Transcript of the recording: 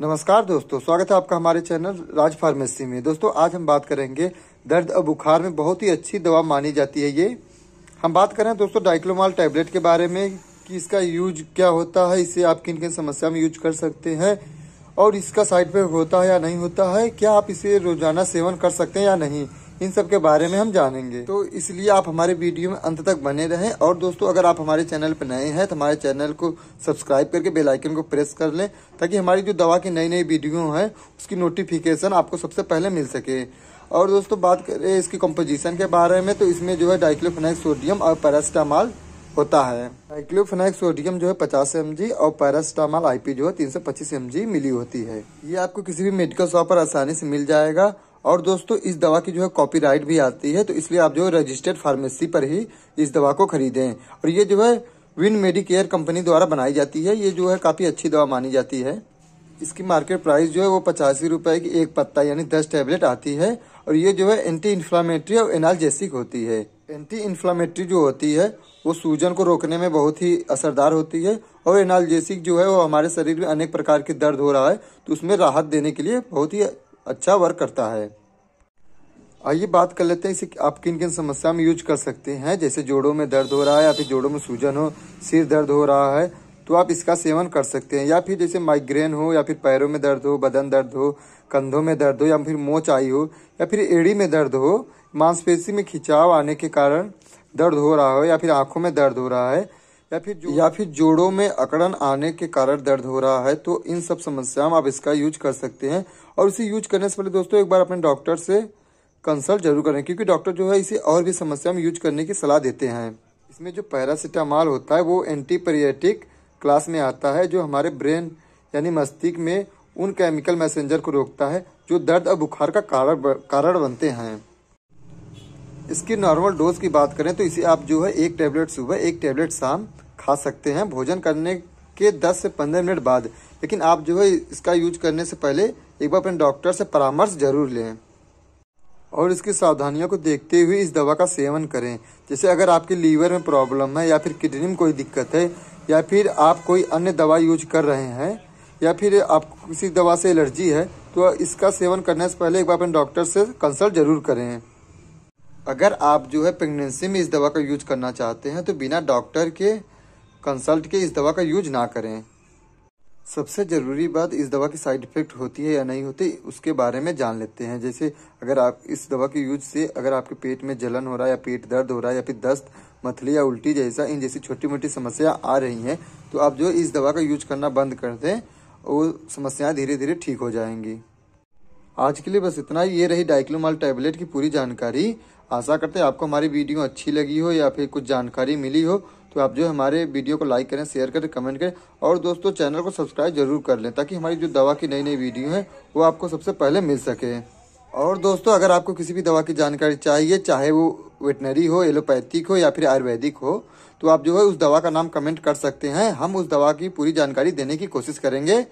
नमस्कार दोस्तों स्वागत है आपका हमारे चैनल राज फार्मेसी में दोस्तों आज हम बात करेंगे दर्द और बुखार में बहुत ही अच्छी दवा मानी जाती है ये हम बात करें दोस्तों डाइक्लोमाल टैबलेट के बारे में कि इसका यूज क्या होता है इसे आप किन किन समस्या में यूज कर सकते हैं और इसका साइड इफेक्ट होता है या नहीं होता है क्या आप इसे रोजाना सेवन कर सकते हैं या नहीं इन सब के बारे में हम जानेंगे तो इसलिए आप हमारे वीडियो में अंत तक बने रहें और दोस्तों अगर आप हमारे चैनल पर नए हैं तो हमारे चैनल को सब्सक्राइब करके बेल आइकन को प्रेस कर लें ताकि हमारी जो दवा की नई नई वीडियो है उसकी नोटिफिकेशन आपको सबसे पहले मिल सके और दोस्तों बात करें इसकी कंपोजिशन के बारे में तो इसमें जो है डाइक्लोफेनाइक सोडियम और पैरास्टामॉल होता है डाइक्लोफेनाइक सोडियम जो है पचास एम और आई पी जो है पच्चीस एम मिली होती है ये आपको किसी भी मेडिकल शॉप पर आसानी से मिल जाएगा और दोस्तों इस दवा की जो है कॉपीराइट भी आती है तो इसलिए आप जो है रजिस्टर्ड फार्मेसी पर ही इस दवा को खरीदें और ये जो है विन मेडिकेयर कंपनी द्वारा बनाई जाती है ये जो है काफ़ी अच्छी दवा मानी जाती है इसकी मार्केट प्राइस जो है वो पचासी रुपए की एक पत्ता यानी दस टेबलेट आती है और ये जो है एंटी इन्फ्लामेटरी और एनालजेसिक होती है एंटी इन्फ्लामेटरी जो होती है वो सूजन को रोकने में बहुत ही असरदार होती है और एनालजेसिक जो है वो हमारे शरीर में अनेक प्रकार के दर्द हो रहा है तो उसमें राहत देने के लिए बहुत ही अच्छा वर्क करता है आइए बात कर लेते हैं इसे आप किन किन समस्या में यूज कर सकते हैं जैसे जोड़ों में दर्द हो रहा है या फिर जोड़ों में सूजन हो सिर दर्द हो रहा है तो आप इसका सेवन कर सकते हैं या फिर जैसे माइग्रेन हो या फिर पैरों में दर्द हो बदन दर्द हो कंधों में दर्द हो या फिर मोच आई हो या फिर एड़ी में दर्द हो मांसपेशी में खिंचाव आने के कारण दर्द हो रहा हो या फिर आंखों में दर्द हो रहा है या फिर या फिर जोड़ों में अकड़न आने के कारण दर्द हो रहा है तो इन सब समस्याओं में आप इसका यूज कर सकते हैं और इसे यूज करने से पहले दोस्तों एक बार अपने डॉक्टर से कंसल्ट जरूर करें क्योंकि डॉक्टर जो है इसे और भी समस्या में यूज करने की सलाह देते हैं इसमें जो पैरासीटामॉल होता है वो एंटीपरियटिक क्लास में आता है जो हमारे ब्रेन यानी मस्तिष्क में उन केमिकल मैसेंजर को रोकता है जो दर्द और बुखार का कारण कारण बनते हैं इसकी नॉर्मल डोज की बात करें तो इसे आप जो है एक टैबलेट सुबह एक टैबलेट शाम खा सकते हैं भोजन करने के 10 से 15 मिनट बाद लेकिन आप जो है इसका यूज करने से पहले एक बार अपने डॉक्टर से परामर्श जरूर लें और इसकी सावधानियों को देखते हुए इस दवा का सेवन करें जैसे अगर आपके लीवर में प्रॉब्लम है या फिर किडनी में कोई दिक्कत है या फिर आप कोई अन्य दवा यूज कर रहे हैं या फिर आपको किसी दवा से एलर्जी है तो इसका सेवन करने से पहले एक बार अपने डॉक्टर से कंसल्ट जरूर करें अगर आप जो है प्रेगनेंसी में इस दवा का यूज करना चाहते हैं तो बिना डॉक्टर के कंसल्ट के इस दवा का यूज ना करें सबसे ज़रूरी बात इस दवा की साइड इफ़ेक्ट होती है या नहीं होती उसके बारे में जान लेते हैं जैसे अगर आप इस दवा के यूज से अगर आपके पेट में जलन हो रहा है या पेट दर्द हो रहा है या फिर दस्त मथली या उल्टी जैसा इन जैसी छोटी मोटी समस्या आ रही हैं तो आप जो इस दवा का यूज करना बंद कर दें वो समस्याएं धीरे धीरे ठीक हो जाएंगी आज के लिए बस इतना ही ये रही डाइक्लोमाल टैबलेट की पूरी जानकारी आशा करते हैं आपको हमारी वीडियो अच्छी लगी हो या फिर कुछ जानकारी मिली हो तो आप जो हमारे वीडियो को लाइक करें शेयर करें कमेंट करें और दोस्तों चैनल को सब्सक्राइब जरूर कर लें ताकि हमारी जो दवा की नई नई वीडियो है वो आपको सबसे पहले मिल सके और दोस्तों अगर आपको किसी भी दवा की जानकारी चाहिए चाहे वो वेटनरी हो एलोपैथिक हो या फिर आयुर्वेदिक हो तो आप जो है उस दवा का नाम कमेंट कर सकते हैं हम उस दवा की पूरी जानकारी देने की कोशिश करेंगे